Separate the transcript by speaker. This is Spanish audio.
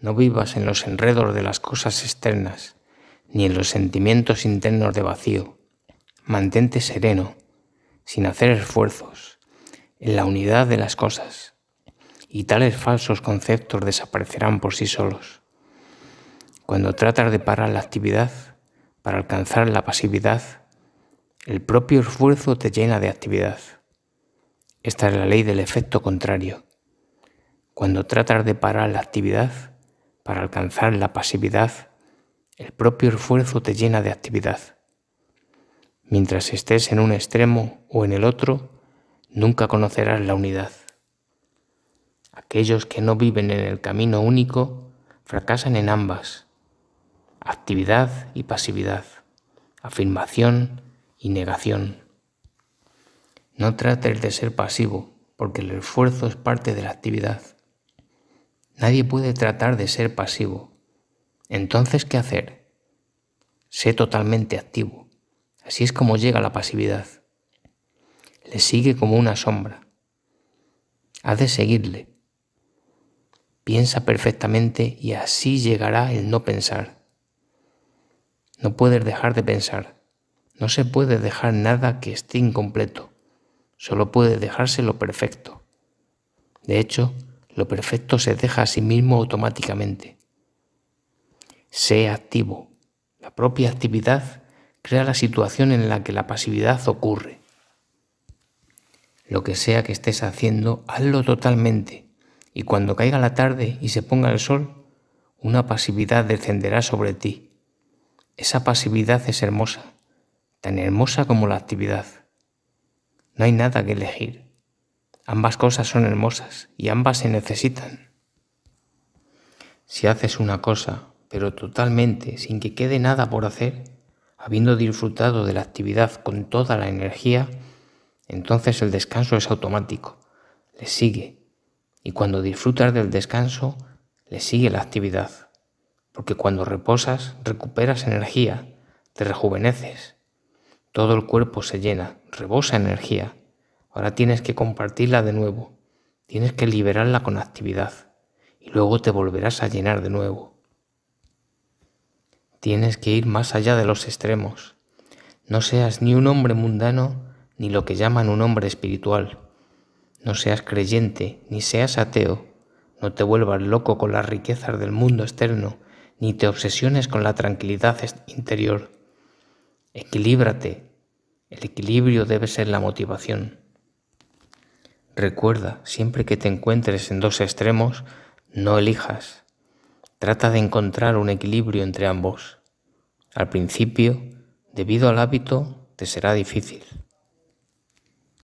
Speaker 1: No vivas en los enredos de las cosas externas, ni en los sentimientos internos de vacío. Mantente sereno, sin hacer esfuerzos, en la unidad de las cosas, y tales falsos conceptos desaparecerán por sí solos. Cuando tratas de parar la actividad para alcanzar la pasividad, el propio esfuerzo te llena de actividad. Esta es la ley del efecto contrario. Cuando tratas de parar la actividad, para alcanzar la pasividad, el propio esfuerzo te llena de actividad. Mientras estés en un extremo o en el otro, nunca conocerás la unidad. Aquellos que no viven en el camino único fracasan en ambas, actividad y pasividad, afirmación y negación. No trates de ser pasivo, porque el esfuerzo es parte de la actividad. Nadie puede tratar de ser pasivo. Entonces, ¿qué hacer? Sé totalmente activo. Así es como llega la pasividad. Le sigue como una sombra. ha de seguirle. Piensa perfectamente y así llegará el no pensar. No puedes dejar de pensar. No se puede dejar nada que esté incompleto. Solo puede dejarse lo perfecto. De hecho, lo perfecto se deja a sí mismo automáticamente. Sé activo. La propia actividad crea la situación en la que la pasividad ocurre. Lo que sea que estés haciendo, hazlo totalmente. Y cuando caiga la tarde y se ponga el sol, una pasividad descenderá sobre ti. Esa pasividad es hermosa, tan hermosa como la actividad. No hay nada que elegir. Ambas cosas son hermosas y ambas se necesitan. Si haces una cosa, pero totalmente, sin que quede nada por hacer, habiendo disfrutado de la actividad con toda la energía, entonces el descanso es automático, le sigue. Y cuando disfrutas del descanso, le sigue la actividad. Porque cuando reposas, recuperas energía, te rejuveneces. Todo el cuerpo se llena, rebosa energía, Ahora tienes que compartirla de nuevo. Tienes que liberarla con actividad. Y luego te volverás a llenar de nuevo. Tienes que ir más allá de los extremos. No seas ni un hombre mundano ni lo que llaman un hombre espiritual. No seas creyente ni seas ateo. No te vuelvas loco con las riquezas del mundo externo ni te obsesiones con la tranquilidad interior. Equilíbrate. El equilibrio debe ser la motivación. Recuerda, siempre que te encuentres en dos extremos, no elijas. Trata de encontrar un equilibrio entre ambos. Al principio, debido al hábito, te será difícil.